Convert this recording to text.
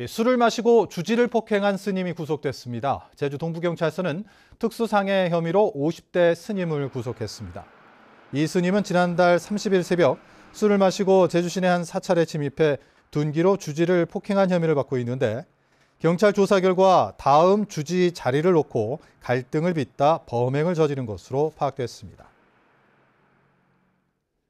예, 술을 마시고 주지를 폭행한 스님이 구속됐습니다. 제주 동부경찰서는 특수상해 혐의로 50대 스님을 구속했습니다. 이 스님은 지난달 30일 새벽 술을 마시고 제주 시내 한 사찰에 침입해 둔기로 주지를 폭행한 혐의를 받고 있는데 경찰 조사 결과 다음 주지 자리를 놓고 갈등을 빚다 범행을 저지른 것으로 파악됐습니다.